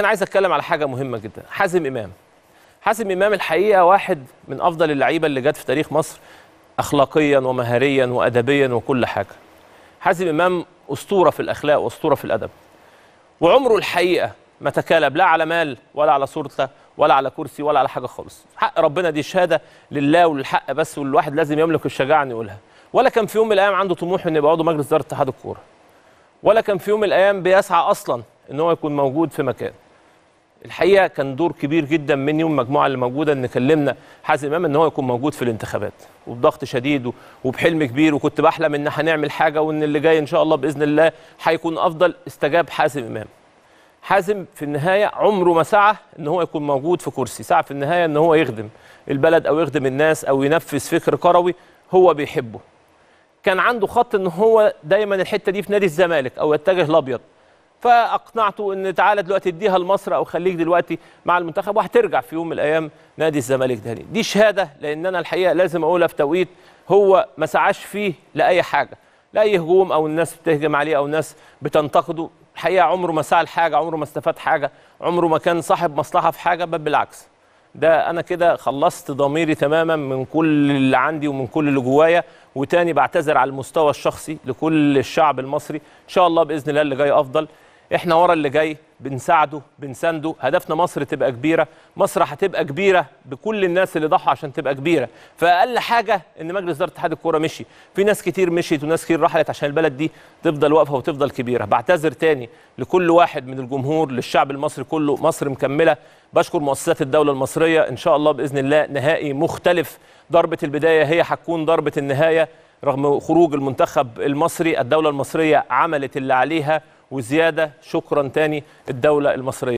انا عايز اتكلم على حاجه مهمه جدا حازم امام حازم امام الحقيقه واحد من افضل اللعيبه اللي جت في تاريخ مصر اخلاقيا ومهاريا وادبيا وكل حاجه حازم امام اسطوره في الاخلاق واسطوره في الادب وعمره الحقيقه ما تكالب لا على مال ولا على صورته ولا على كرسي ولا على حاجه خالص حق ربنا دي شهاده لله وللحق بس والواحد لازم يملك الشجاعه ان يقولها ولا كان في يوم من الايام عنده طموح ان يبقى عضو مجلس اداره اتحاد الكوره ولا كان في يوم من الايام بيسعى اصلا ان هو يكون موجود في مكان الحقيقه كان دور كبير جدا من يوم المجموعه اللي موجوده ان كلمنا حازم امام ان هو يكون موجود في الانتخابات وبضغط شديد وبحلم كبير وكنت بحلم ان هنعمل حاجه وان اللي جاي ان شاء الله باذن الله هيكون افضل استجاب حازم امام حازم في النهايه عمره ما سعى ان هو يكون موجود في كرسي سعى في النهايه ان هو يخدم البلد او يخدم الناس او ينفذ فكر كروي هو بيحبه كان عنده خط ان هو دايما الحته دي في نادي الزمالك او يتجه الابيض فاقنعته ان تعالى دلوقتي اديها لمصر او خليك دلوقتي مع المنتخب وهترجع في يوم من الايام نادي الزمالك ده دي شهاده لان انا الحقيقه لازم اقولها في توقيت هو ما سعاش فيه لاي حاجه لا هجوم او الناس بتهجم عليه او الناس بتنتقده الحقيقه عمره ما سعى لحاجه عمره ما استفاد حاجه عمره ما كان صاحب مصلحه في حاجه بل بالعكس ده انا كده خلصت ضميري تماما من كل اللي عندي ومن كل اللي جوايا وتاني بعتذر على المستوى الشخصي لكل الشعب المصري ان شاء الله باذن الله اللي جاي افضل احنا ورا اللي جاي بنساعده بنسانده هدفنا مصر تبقى كبيره مصر هتبقى كبيره بكل الناس اللي ضحوا عشان تبقى كبيره فاقل حاجه ان مجلس اداره اتحاد الكوره مشي في ناس كتير مشيت وناس كتير رحلت عشان البلد دي تفضل واقفه وتفضل كبيره بعتذر تاني لكل واحد من الجمهور للشعب المصري كله مصر مكمله بشكر مؤسسات الدوله المصريه ان شاء الله باذن الله نهائي مختلف ضربه البدايه هي هتكون ضربه النهايه رغم خروج المنتخب المصري الدوله المصريه عملت اللي عليها وزياده شكرا تاني الدوله المصريه